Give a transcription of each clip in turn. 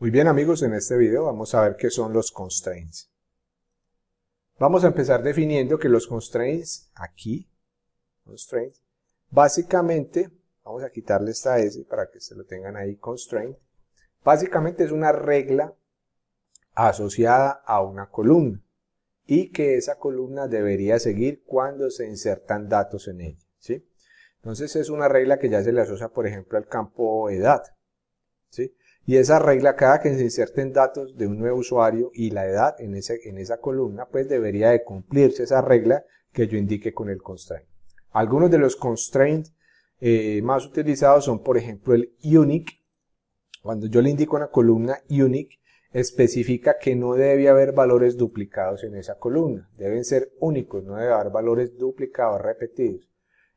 Muy bien amigos, en este video vamos a ver qué son los constraints. Vamos a empezar definiendo que los constraints aquí, constraints, básicamente, vamos a quitarle esta S para que se lo tengan ahí, constraint, básicamente es una regla asociada a una columna y que esa columna debería seguir cuando se insertan datos en ella. ¿sí? Entonces es una regla que ya se le asocia, por ejemplo, al campo edad. ¿sí? Y esa regla, cada que se inserten datos de un nuevo usuario y la edad en, en esa columna, pues debería de cumplirse esa regla que yo indique con el constraint. Algunos de los constraints eh, más utilizados son, por ejemplo, el unique. Cuando yo le indico una columna unique, especifica que no debe haber valores duplicados en esa columna. Deben ser únicos, no debe haber valores duplicados repetidos.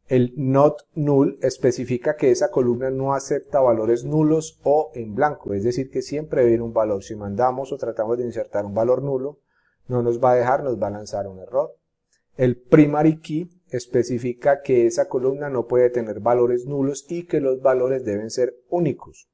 El not null especifica que esa columna no acepta valores nulos o en blanco, es decir, que siempre viene un valor. Si mandamos o tratamos de insertar un valor nulo, no nos va a dejar, nos va a lanzar un error. El primary key especifica que esa columna no puede tener valores nulos y que los valores deben ser únicos.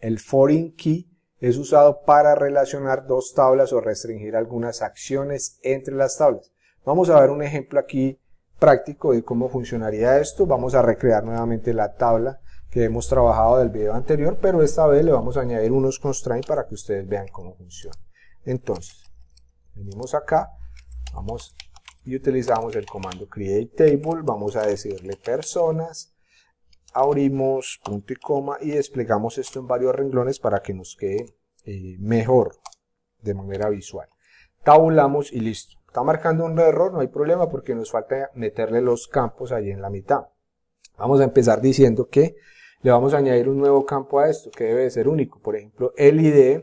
El foreign key es usado para relacionar dos tablas o restringir algunas acciones entre las tablas. Vamos a ver un ejemplo aquí práctico y cómo funcionaría esto. Vamos a recrear nuevamente la tabla que hemos trabajado del video anterior, pero esta vez le vamos a añadir unos constraints para que ustedes vean cómo funciona. Entonces, venimos acá, vamos y utilizamos el comando create table, vamos a decirle personas, abrimos punto y coma y desplegamos esto en varios renglones para que nos quede eh, mejor de manera visual. Tabulamos y listo marcando un error, no hay problema porque nos falta meterle los campos allí en la mitad. Vamos a empezar diciendo que le vamos a añadir un nuevo campo a esto que debe de ser único, por ejemplo el ID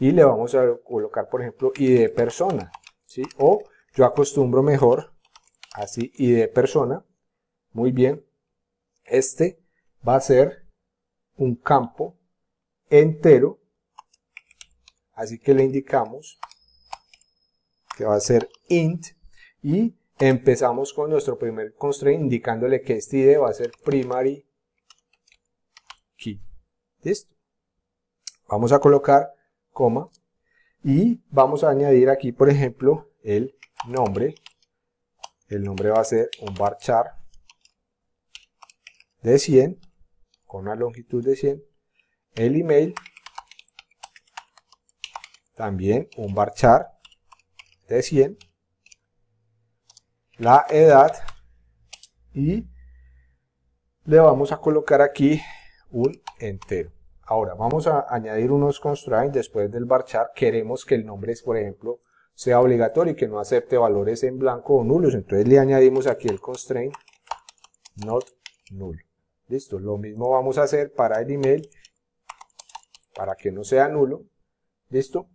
y le vamos a colocar por ejemplo ID persona, ¿sí? o yo acostumbro mejor así ID persona, muy bien, este va a ser un campo entero, así que le indicamos que va a ser int, y empezamos con nuestro primer constraint indicándole que este ID va a ser primary key. Listo. Vamos a colocar coma y vamos a añadir aquí, por ejemplo, el nombre. El nombre va a ser un bar char de 100 con una longitud de 100. El email también un bar de 100, la edad y le vamos a colocar aquí un entero. Ahora vamos a añadir unos constraints después del barchar, Queremos que el nombre, por ejemplo, sea obligatorio y que no acepte valores en blanco o nulos. Entonces le añadimos aquí el constraint not null. Listo, lo mismo vamos a hacer para el email, para que no sea nulo. Listo.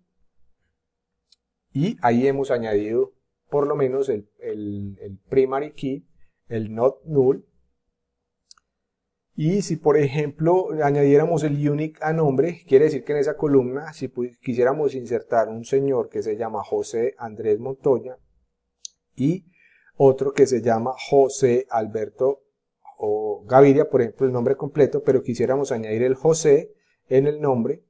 Y ahí hemos añadido por lo menos el, el, primary key, el not null. Y si por ejemplo añadiéramos el unique a nombre, quiere decir que en esa columna, si quisiéramos insertar un señor que se llama José Andrés Montoya y otro que se llama José Alberto o Gaviria, por ejemplo, el nombre completo, pero quisiéramos añadir el José en el nombre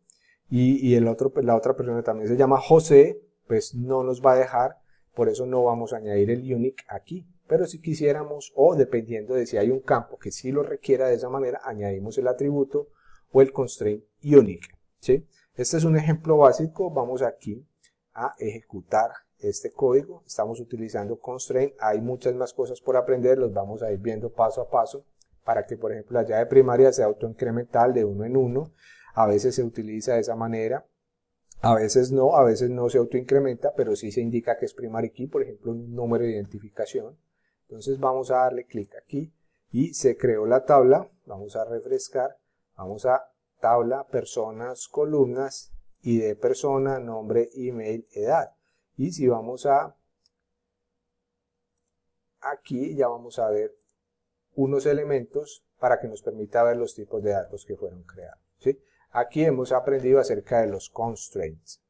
y, el otro, la otra persona también se llama José, pues no nos va a dejar, por eso no vamos a añadir el unique aquí. Pero si quisiéramos, o dependiendo de si hay un campo que sí lo requiera de esa manera, añadimos el atributo o el constraint unique. ¿sí? Este es un ejemplo básico, vamos aquí a ejecutar este código, estamos utilizando constraint, hay muchas más cosas por aprender, los vamos a ir viendo paso a paso para que por ejemplo la llave primaria sea autoincremental de uno en uno, a veces se utiliza de esa manera, a veces no, a veces no se autoincrementa, pero sí se indica que es primary key, por ejemplo, un número de identificación. Entonces vamos a darle clic aquí y se creó la tabla. Vamos a refrescar, vamos a tabla, personas, columnas, ID de persona, nombre, email, edad. Y si vamos a aquí, ya vamos a ver unos elementos para que nos permita ver los tipos de datos que fueron creados. Aquí hemos aprendido acerca de los constraints.